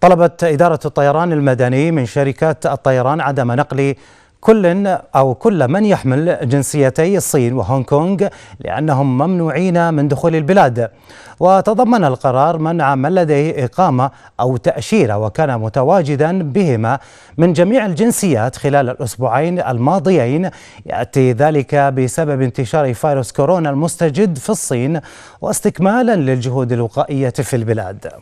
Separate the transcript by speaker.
Speaker 1: طلبت إدارة الطيران المدني من شركات الطيران عدم نقل كل أو كل من يحمل جنسيتي الصين وهونغ كونغ لأنهم ممنوعين من دخول البلاد وتضمن القرار منع من لديه إقامة أو تأشيرة وكان متواجدا بهما من جميع الجنسيات خلال الأسبوعين الماضيين يأتي ذلك بسبب انتشار فيروس كورونا المستجد في الصين واستكمالا للجهود الوقائية في البلاد